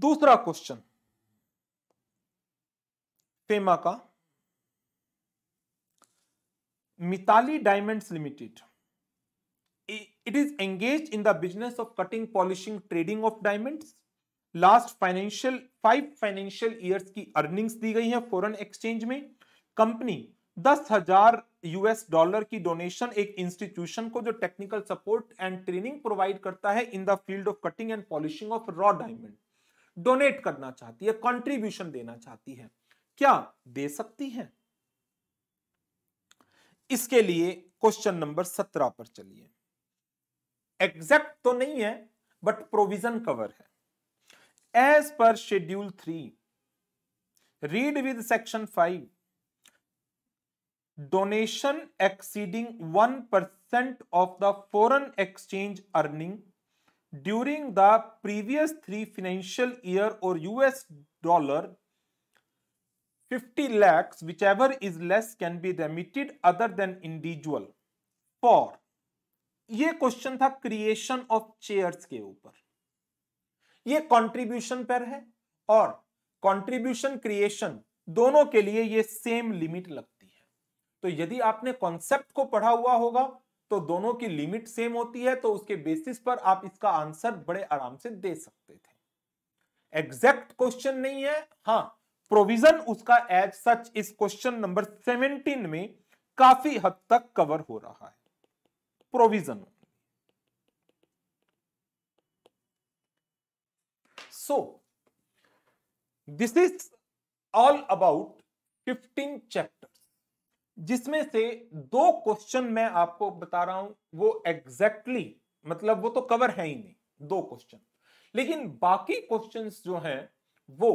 दूसरा क्वेश्चन फेमा का Mitali diamonds limited it is engage in the business of cutting polishing trading of diamonds last financial five financial years की अर्निंग्स दी गई है फॉरेन एक्सचेंज में कंपनी दस हजार यूएस डॉलर की डोनेशन एक इंस्टीट्यूशन को जो technical support and training provide करता है in the field of cutting and polishing of raw diamond donate करना चाहती है कंट्रीब्यूशन देना चाहती है क्या दे सकती है इसके लिए क्वेश्चन नंबर सत्रह पर चलिए एग्जैक्ट तो नहीं है बट प्रोविजन कवर है as per schedule three read with section five donation exceeding 1% of the foreign exchange earning during the previous three financial year or US dollar 50 lakhs whichever is less can be remitted other than individual for ये क्वेश्चन था क्रिएशन ऑफ चेयर्स के ऊपर ये कंट्रीब्यूशन पर है और कंट्रीब्यूशन क्रिएशन दोनों के लिए ये सेम लिमिट लगती तो यदि आपने कॉन्सेप्ट को पढ़ा हुआ होगा तो दोनों की लिमिट सेम होती है तो उसके बेसिस पर आप इसका आंसर बड़े आराम से दे सकते थे एग्जैक्ट क्वेश्चन नहीं है हाँ प्रोविजन उसका एज सच इस क्वेश्चन नंबर 17 में काफी हद तक कवर हो रहा है provision so this is all about 15 chapter जिसमें से दो क्वेश्चन मैं आपको बता रहा हूं वो एग्जैक्टली exactly, मतलब वो तो कवर है ही नहीं दो क्वेश्चन लेकिन बाकी क्वेश्चन जो हैं वो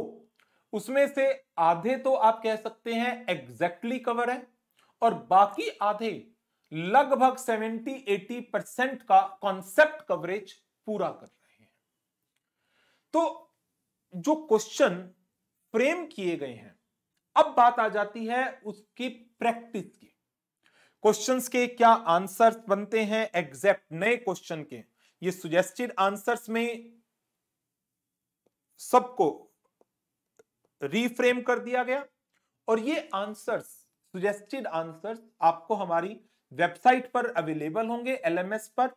उसमें से आधे तो आप कह सकते हैं एग्जैक्टली exactly कवर है और बाकी आधे लगभग 70-80 परसेंट का कॉन्सेप्ट कवरेज पूरा कर रहे हैं तो जो क्वेश्चन फ्रेम किए गए हैं अब बात आ जाती है उसकी प्रैक्टिस की क्वेश्चंस के क्या आंसर्स बनते हैं एग्जैक्ट नए क्वेश्चन के ये सुजेस्टेड आंसर्स में सबको रीफ्रेम कर दिया गया और ये आंसर्स सुजेस्टेड आंसर्स आपको हमारी वेबसाइट पर अवेलेबल होंगे एलएमएस पर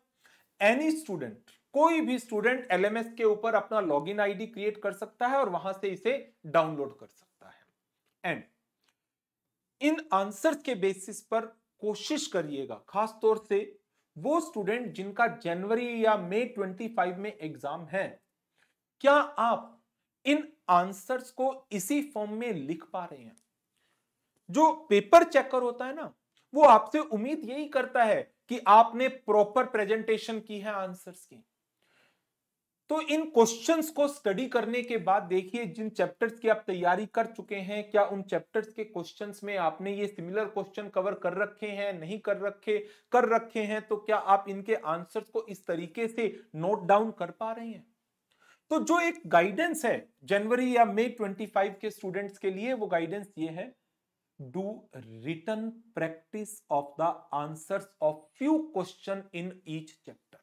एनी स्टूडेंट कोई भी स्टूडेंट एलएमएस के ऊपर अपना लॉगिन आईडी क्रिएट कर सकता है और वहां से इसे डाउनलोड कर सकता है एंड इन आंसर्स के बेसिस पर कोशिश करिएगा खास तौर से वो स्टूडेंट जिनका जनवरी या मई 25 में एग्जाम है क्या आप इन आंसर्स को इसी फॉर्म में लिख पा रहे हैं जो पेपर चेकर होता है ना वो आपसे उम्मीद यही करता है कि आपने प्रॉपर प्रेजेंटेशन की है आंसर्स की तो इन क्वेश्चंस को स्टडी करने के बाद देखिए जिन चैप्टर्स की आप तैयारी कर चुके हैं क्या उन चैप्टर्स के क्वेश्चंस में आपने ये सिमिलर क्वेश्चन कवर कर रखे हैं नहीं कर रखे कर रखे हैं तो क्या आप इनके आंसर्स को इस तरीके से नोट डाउन कर पा रहे हैं तो जो एक गाइडेंस है जनवरी या मई ट्वेंटी के स्टूडेंट्स के लिए वो गाइडेंस ये है do return practice of the answer of few question in each chapter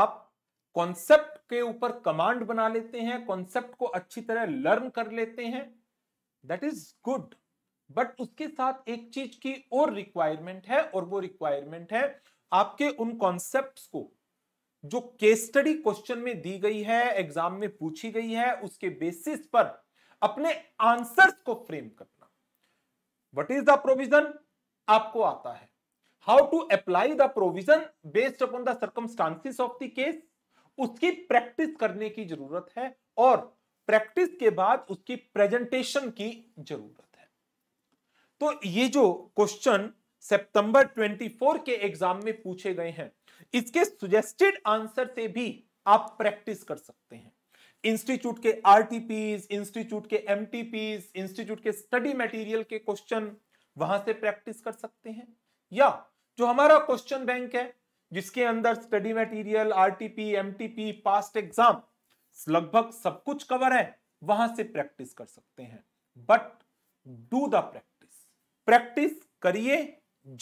आप कॉन्सेप्ट के ऊपर कमांड बना लेते हैं कॉन्सेप्ट को अच्छी तरह लर्न कर लेते हैं दैट इज गुड बट उसके साथ एक चीज की और रिक्वायरमेंट है और वो रिक्वायरमेंट है आपके उन कॉन्सेप्ट को जो केस स्टडी क्वेश्चन में दी गई है एग्जाम में पूछी गई है उसके बेसिस पर अपने आंसर्स को फ्रेम करना वट इज द प्रोविजन आपको आता है how to apply the provision based upon the circumstances of the case उसकी प्रैक्टिस करने की जरूरत है और प्रैक्टिस के बाद उसकी प्रेजेंटेशन की जरूरत है तो ये जो क्वेश्चन सितंबर 24 के एग्जाम में पूछे गए हैं इसके सुजेस्टेड आंसर से भी आप प्रैक्टिस कर सकते हैं इंस्टीट्यूट के आरटीपीज इंस्टीट्यूट के एमटीपीज इंस्टीट्यूट के स्टडी मटेरियल के क्वेश्चन वहां से प्रैक्टिस कर सकते हैं या जो हमारा क्वेश्चन बैंक है जिसके अंदर study material RTP MTP past exam लगभग सब कुछ कवर है वहां से प्रैक्टिस कर सकते हैं but do the practice practice करिए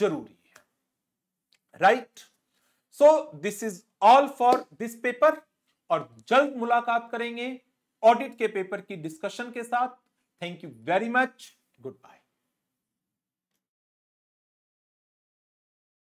जरूरी है right so this is all for this paper और जल्द मुलाकात करेंगे ऑडिट के पेपर की डिस्कशन के साथ thank you very much good bye